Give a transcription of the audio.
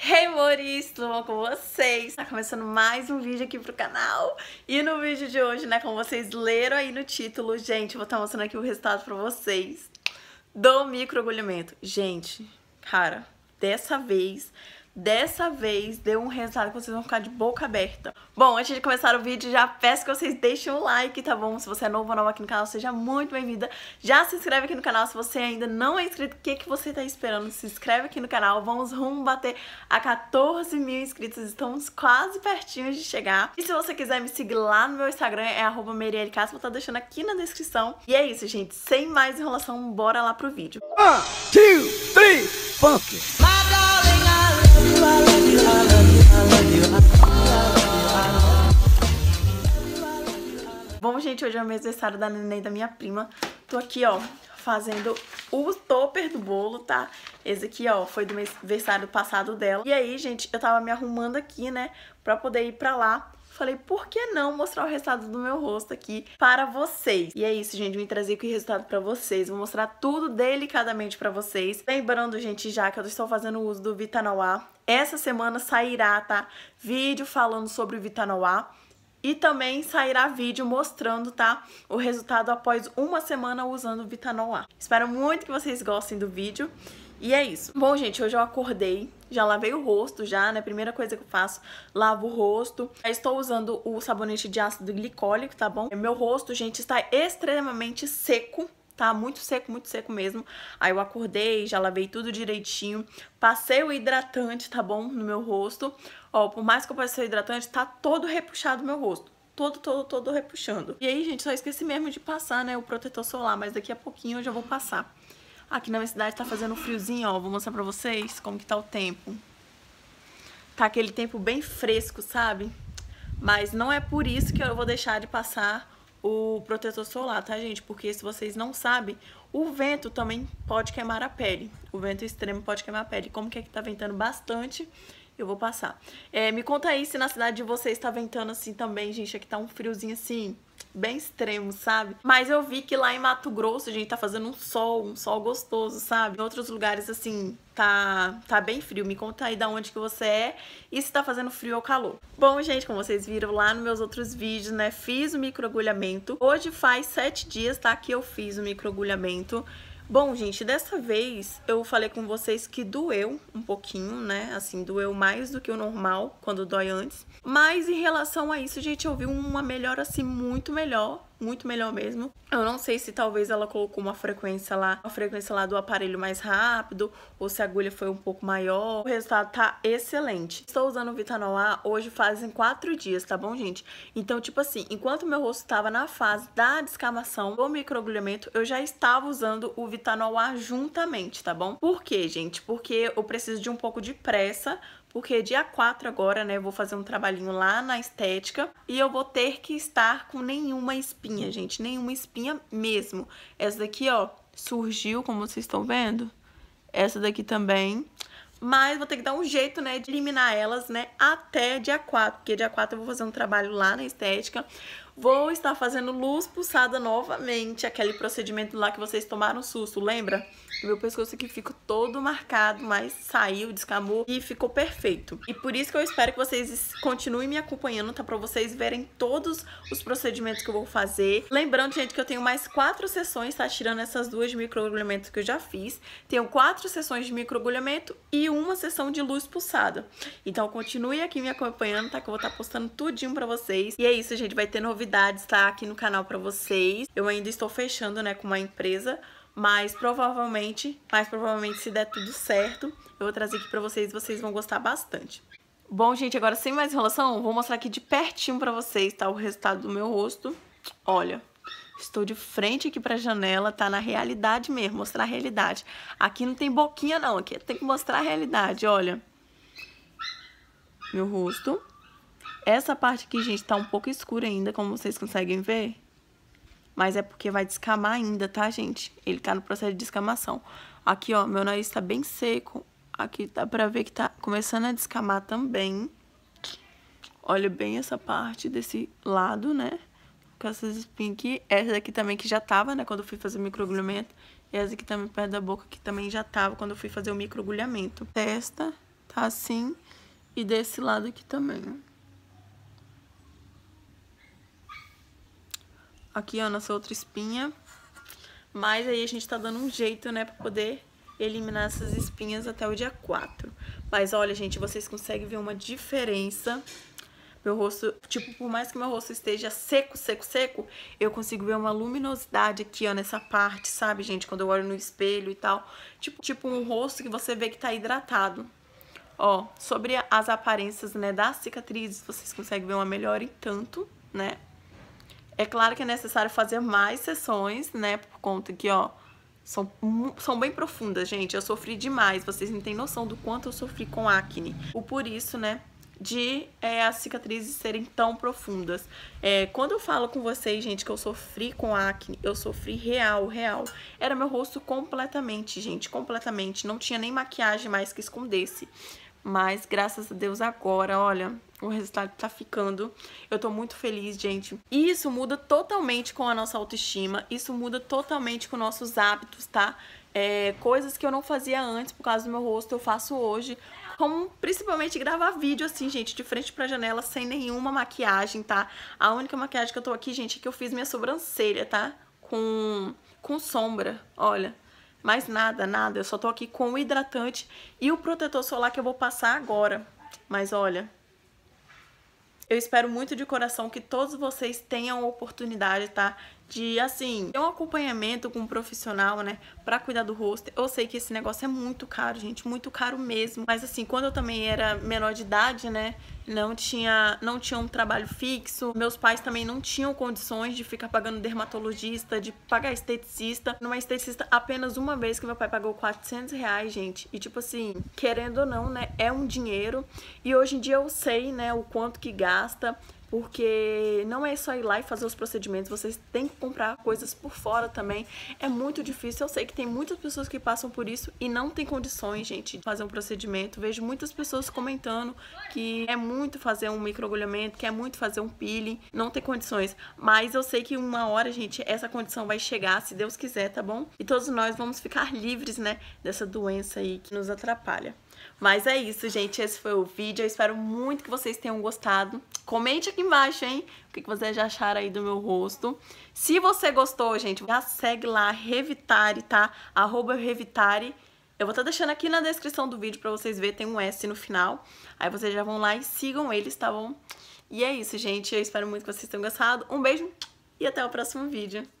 Hey Moris, tudo bom com vocês? Tá começando mais um vídeo aqui pro canal E no vídeo de hoje, né, como vocês leram aí no título Gente, vou estar tá mostrando aqui o resultado pra vocês Do microagulhamento Gente, cara, dessa vez dessa vez deu um resultado que vocês vão ficar de boca aberta. Bom, antes de começar o vídeo, já peço que vocês deixem o like, tá bom? Se você é novo ou nova aqui no canal, seja muito bem-vinda. Já se inscreve aqui no canal se você ainda não é inscrito. O que, que você tá esperando? Se inscreve aqui no canal. Vamos rumo bater a 14 mil inscritos. Estamos quase pertinho de chegar. E se você quiser me seguir lá no meu Instagram, é arroba Marielle Castro. Vou tá deixando aqui na descrição. E é isso, gente. Sem mais enrolação, bora lá pro vídeo. One, two, three, funk! Bom, gente, hoje é o meu aniversário da neném da minha prima. Tô aqui, ó, fazendo o topper do bolo, tá? Esse aqui, ó, foi do aniversário passado dela. E aí, gente, eu tava me arrumando aqui, né, pra poder ir pra lá falei, por que não mostrar o resultado do meu rosto aqui para vocês? E é isso, gente, vim trazer aqui o resultado para vocês, vou mostrar tudo delicadamente para vocês. Lembrando, gente, já que eu estou fazendo uso do Vitanol A, essa semana sairá, tá, vídeo falando sobre o Vitanol A. E também sairá vídeo mostrando, tá, o resultado após uma semana usando o Vitanol A. Espero muito que vocês gostem do vídeo. E é isso. Bom, gente, hoje eu acordei, já lavei o rosto já, né? Primeira coisa que eu faço, lavo o rosto. estou usando o sabonete de ácido glicólico, tá bom? Meu rosto, gente, está extremamente seco. Tá muito seco, muito seco mesmo. Aí eu acordei, já lavei tudo direitinho. Passei o hidratante, tá bom? No meu rosto. Ó, por mais que eu passei o hidratante, tá todo repuxado meu rosto todo, todo, todo repuxando. E aí, gente, só esqueci mesmo de passar, né, o protetor solar, mas daqui a pouquinho eu já vou passar. Aqui na minha cidade tá fazendo friozinho, ó. Vou mostrar pra vocês como que tá o tempo. Tá aquele tempo bem fresco, sabe? Mas não é por isso que eu vou deixar de passar o protetor solar, tá, gente? Porque se vocês não sabem, o vento também pode queimar a pele. O vento extremo pode queimar a pele. Como que aqui é tá ventando bastante, eu vou passar. É, me conta aí se na cidade de vocês tá ventando assim também, gente. Aqui tá um friozinho assim, bem extremo, sabe? Mas eu vi que lá em Mato Grosso, gente, tá fazendo um sol, um sol gostoso, sabe? Em outros lugares, assim, tá, tá bem frio. Me conta aí da onde que você é e se tá fazendo frio ou calor. Bom, gente, como vocês viram lá nos meus outros vídeos, né? Fiz o microagulhamento. Hoje faz sete dias, tá? Que eu fiz o microagulhamento. Bom, gente, dessa vez eu falei com vocês que doeu um pouquinho, né? Assim, doeu mais do que o normal, quando dói antes. Mas em relação a isso, gente, eu vi uma melhora, assim, muito melhor muito melhor mesmo. Eu não sei se talvez ela colocou uma frequência lá, uma frequência lá do aparelho mais rápido, ou se a agulha foi um pouco maior. O resultado tá excelente. Estou usando o Vitanol A hoje fazem quatro dias, tá bom, gente? Então, tipo assim, enquanto meu rosto estava na fase da descamação, do microagulhamento, eu já estava usando o Vitanol A juntamente, tá bom? Por quê, gente? Porque eu preciso de um pouco de pressa porque dia 4 agora, né, eu vou fazer um trabalhinho lá na estética e eu vou ter que estar com nenhuma espinha espinha, gente. Nenhuma espinha mesmo. Essa daqui, ó, surgiu, como vocês estão vendo. Essa daqui também. Mas vou ter que dar um jeito, né, de eliminar elas, né, até dia 4. Porque dia 4 eu vou fazer um trabalho lá na estética Vou estar fazendo luz pulsada novamente, aquele procedimento lá que vocês tomaram susto, lembra? Meu pescoço aqui ficou todo marcado, mas saiu, descamou e ficou perfeito. E por isso que eu espero que vocês continuem me acompanhando, tá? Pra vocês verem todos os procedimentos que eu vou fazer. Lembrando, gente, que eu tenho mais quatro sessões, tá? Tirando essas duas de microagulhamento que eu já fiz. Tenho quatro sessões de microagulhamento e uma sessão de luz pulsada. Então continue aqui me acompanhando, tá? Que eu vou estar postando tudinho pra vocês. E é isso, gente. Vai ter novidades novidades tá aqui no canal para vocês. Eu ainda estou fechando, né, com uma empresa, mas provavelmente, mais provavelmente se der tudo certo, eu vou trazer aqui para vocês, vocês vão gostar bastante. Bom, gente, agora sem mais enrolação, vou mostrar aqui de pertinho para vocês, tá, o resultado do meu rosto. Olha, Estou de frente aqui para a janela, tá na realidade mesmo, mostrar a realidade. Aqui não tem boquinha não, aqui tem que mostrar a realidade, olha. Meu rosto. Essa parte aqui, gente, tá um pouco escura ainda, como vocês conseguem ver. Mas é porque vai descamar ainda, tá, gente? Ele tá no processo de descamação. Aqui, ó, meu nariz tá bem seco. Aqui dá pra ver que tá começando a descamar também. Olha bem essa parte desse lado, né? Com essas espinhas aqui. Essa daqui também que já tava, né, quando eu fui fazer o microagulhamento. E essa aqui também perto da boca, que também já tava quando eu fui fazer o microagulhamento. Testa, tá assim. E desse lado aqui também, ó. aqui, ó, nossa outra espinha. Mas aí a gente tá dando um jeito, né, pra poder eliminar essas espinhas até o dia 4. Mas olha, gente, vocês conseguem ver uma diferença. Meu rosto, tipo, por mais que meu rosto esteja seco, seco, seco, eu consigo ver uma luminosidade aqui, ó, nessa parte, sabe, gente? Quando eu olho no espelho e tal. Tipo, tipo um rosto que você vê que tá hidratado. Ó, sobre as aparências, né, das cicatrizes, vocês conseguem ver uma melhora em tanto, né? É claro que é necessário fazer mais sessões, né? Por conta que, ó, são, são bem profundas, gente. Eu sofri demais. Vocês não têm noção do quanto eu sofri com acne. O por isso, né? de é, as cicatrizes serem tão profundas. É, quando eu falo com vocês, gente, que eu sofri com acne, eu sofri real, real. Era meu rosto completamente, gente, completamente. Não tinha nem maquiagem mais que escondesse. Mas graças a Deus agora, olha, o resultado tá ficando. Eu tô muito feliz, gente. E isso muda totalmente com a nossa autoestima, isso muda totalmente com nossos hábitos, tá? É, coisas que eu não fazia antes por causa do meu rosto, eu faço hoje. Como principalmente gravar vídeo assim, gente, de frente pra janela, sem nenhuma maquiagem, tá? A única maquiagem que eu tô aqui, gente, é que eu fiz minha sobrancelha, tá? Com, com sombra, olha. Mais nada, nada. Eu só tô aqui com o hidratante e o protetor solar que eu vou passar agora. Mas olha, eu espero muito de coração que todos vocês tenham a oportunidade, tá? de assim, ter um acompanhamento com um profissional, né, para cuidar do rosto. Eu sei que esse negócio é muito caro, gente, muito caro mesmo. Mas assim, quando eu também era menor de idade, né, não tinha, não tinha um trabalho fixo. Meus pais também não tinham condições de ficar pagando dermatologista, de pagar esteticista. Numa esteticista apenas uma vez que meu pai pagou 400 reais, gente. E tipo assim, querendo ou não, né, é um dinheiro. E hoje em dia eu sei, né, o quanto que gasta porque não é só ir lá e fazer os procedimentos, vocês têm que comprar coisas por fora também. É muito difícil, eu sei que tem muitas pessoas que passam por isso e não tem condições, gente, de fazer um procedimento. Vejo muitas pessoas comentando que é muito fazer um microagulhamento, que é muito fazer um peeling, não tem condições. Mas eu sei que uma hora, gente, essa condição vai chegar, se Deus quiser, tá bom? E todos nós vamos ficar livres, né, dessa doença aí que nos atrapalha. Mas é isso, gente. Esse foi o vídeo. Eu espero muito que vocês tenham gostado. Comente aqui embaixo, hein? O que vocês já acharam aí do meu rosto. Se você gostou, gente, já segue lá, Revitare, tá? Arroba Revitare. Eu vou estar tá deixando aqui na descrição do vídeo pra vocês verem, tem um S no final. Aí vocês já vão lá e sigam eles, tá bom? E é isso, gente. Eu espero muito que vocês tenham gostado. Um beijo e até o próximo vídeo.